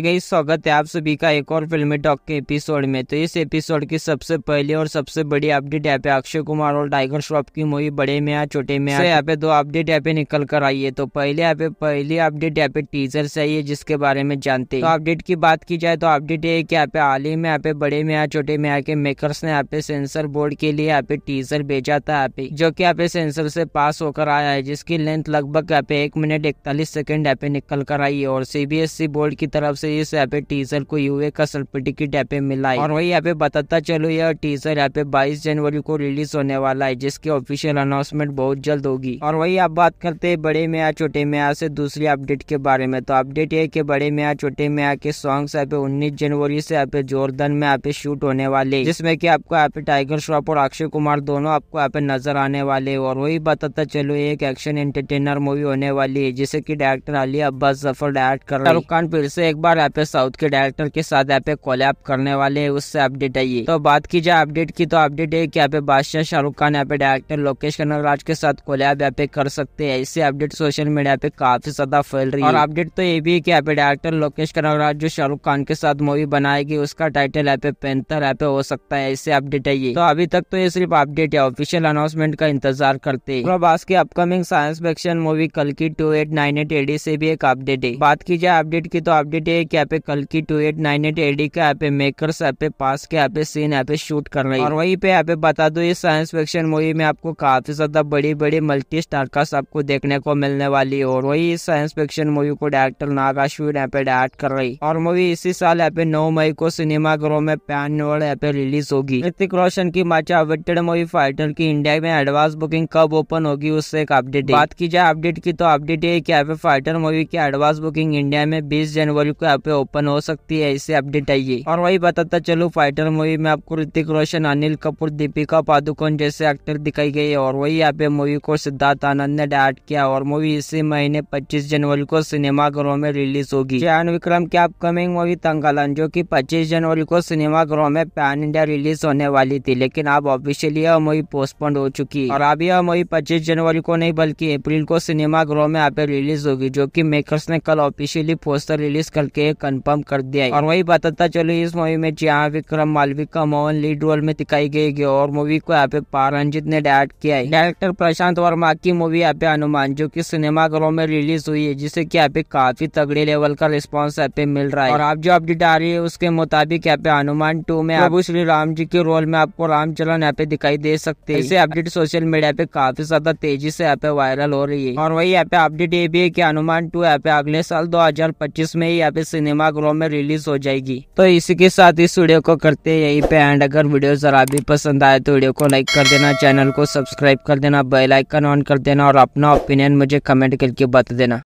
गई स्वागत है आप सभी का एक और फिल्मी टॉक के एपिसोड में तो इस एपिसोड की सबसे पहली और सबसे बड़ी अपडेट यहाँ पे अक्षय कुमार और टाइगर श्रॉफ की मूवी बड़े में आ छोटे में आ यहाँ पे दो अपडेट यहाँ पे निकल कर आई है तो पहले यहाँ पे पहली अपडेट यहाँ पे टीजर से आई है जिसके बारे में जानते हैं तो अपडेट की बात की जाए तो अपडेट ये की यहाँ पे हाल ही में यहाँ पे बड़े में आ छोटे में आके के मेकर्स ने यहाँ पे सेंसर बोर्ड के लिए यहाँ पे टीजर भेजा था यहाँ पे जो की यहाँ पे सेंसर से पास होकर आया है जिसकी लेंथ लगभग यहाँ पे एक मिनट इकतालीस सेकेंड यहाँ पे निकल कर आई है और सीबीएसई बोर्ड की तरफ से इस यहाँ पे टीजर को यूए का सर्टिफिकेट यहाँ पे मिला है और वही यहाँ पे बताता चलो यह टीजर यहाँ पे बाईस जनवरी को रिलीज होने वाला है जिसके ऑफिशियल अनाउंसमेंट बहुत जल्द होगी और वही आप बात करते हैं बड़े में छोटे में से दूसरी अपडेट के बारे में तो अपडेट ये की बड़े में छोटे में के सॉन्ग यहाँ पे उन्नीस जनवरी से यहाँ पे जोरदन में यहाँ पे शूट होने वाले जिसमे की आपको यहाँ पे टाइगर श्रॉफ और अक्षय कुमार दोनों आपको यहाँ पे नजर आने वाले और वही बताता चलो एक एक्शन एंटरटेनर मूवी होने वाली है जिसे की डायरेक्टर अली अब्बास जफर डायरेक्ट कर रहे शाहरुख खान फिर से एक बार और यहाँ पे साउथ के डायरेक्टर के साथ यहाँ पे करने वाले हैं उससे अपडेट है ये तो बात की जाए अपडेट की तो अपडेट है कि यहाँ पे बादशाह शाहरुख खान यहाँ पे डायरेक्टर लोकेश कनगराज के साथ कोलैब यहाँ पे कर सकते हैं इससे अपडेट सोशल मीडिया पे काफी ज्यादा फैल रही है और अपडेट तो ये भी है की यहाँ पे डायरेक्टर लोकेश कनगराज जो शाहरुख खान के साथ मूवी बनाएगी उसका टाइटल यहाँ पे पेंथर यहाँ पे हो सकता है इससे अपडेट है ये तो अभी तक तो ये सिर्फ अपडेट है ऑफिशियल अनाउंसमेंट का इंतजार करते हैं प्रभास की अपकमिंग साइंस फिक्शन मूवी कल की two eight nine eight AD से भी एक अपडेट है बात की जाए अपडेट की तो अपडेट पे यहाँ पे कल की two eight nine eight AD का यहाँ पे मेकर्स यहाँ पे पास के यहाँ पे सीन यहाँ पे शूट कर रही है और वहीं पे यहाँ पे बता दो ये साइंस फिक्शन मूवी में आपको काफी ज्यादा बड़ी बड़ी मल्टी स्टार का आपको देखने को मिलने वाली और वही इस साइंस फिक्शन मूवी को डायरेक्टर नागा शूट यहाँ पे डायरेक्ट कर रही और मूवी इसी साल यहाँ पे नौ मई को सिनेमा ग्रो में पैन वर्ल्ड यहाँ पे रिलीज होगी ऋतिक रोशन की माचा अवेटेड मूवी फाइटर की इंडिया में एडवांस बुकिंग कब ओपन होगी उससे एक अपडेट बात की जाए अपडेट की तो अपडेट ये पे फाइटर मूवी की एडवांस बुकिंग इंडिया में बीस जनवरी आपको यहाँ पे ओपन हो सकती है इसे अपडेट आइए और वही बताता चलो फाइटर मूवी में आपको ऋतिक रोशन अनिल कपूर दीपिका पादुकोण जैसे एक्टर दिखाई गई और वही यहाँ पे मूवी को सिद्धार्थ आनंद ने डायरेक्ट किया और मूवी इसी महीने पच्चीस जनवरी को सिनेमाघरों में रिलीज होगी जयन विक्रम की अपकमिंग मूवी तंगालन जो की पच्चीस जनवरी को सिनेमाघरों में पैन इंडिया रिलीज होने वाली थी लेकिन अब ऑफिशियली यह मूवी पोस्टपोन्ड हो चुकी और अब यह मूवी पच्चीस जनवरी को नहीं बल्कि अप्रैल को सिनेमाघरों में यहाँ पे रिलीज होगी जो की मेकर्स ने कल ऑफिशियली पोस्टर रिलीज कर करके कंफर्म कर दिया है और वही बताता चलो इस मूवी में जहाँ विक्रम मालविका मोहन लीड रोल में दिखाई गई है और मूवी को यहाँ पे पारंजित ने डायरेक्ट किया है डायरेक्टर प्रशांत वर्मा की मूवी यहाँ पे हनुमान जो की सिनेमाघरों में रिलीज हुई है जिसे की यहाँ पे काफी तगड़े लेवल का रिस्पॉन्स यहाँ पे मिल रहा है और आप जो अपडेट आ रही है उसके मुताबिक यहाँ पे हनुमान टू में आप श्री राम जी के रोल में आपको रामचरण यहाँ पे दिखाई दे सकते हैं इसे अपडेट सोशल मीडिया पे काफी ज्यादा तेजी से यहाँ पे वायरल हो रही है और वही यहाँ पे अपडेट ये भी है की हनुमान टू यहाँ पे अगले साल दो में ही यहाँ पे हमारे सिनेमा ग्रोह में रिलीज हो जाएगी तो इसी के साथ इस वीडियो को करते हैं यहीं पे एंड अगर वीडियो जरा भी पसंद आए तो वीडियो को लाइक कर देना चैनल को सब्सक्राइब कर देना बेलाइकन ऑन कर देना और अपना ओपिनियन मुझे कमेंट करके बता देना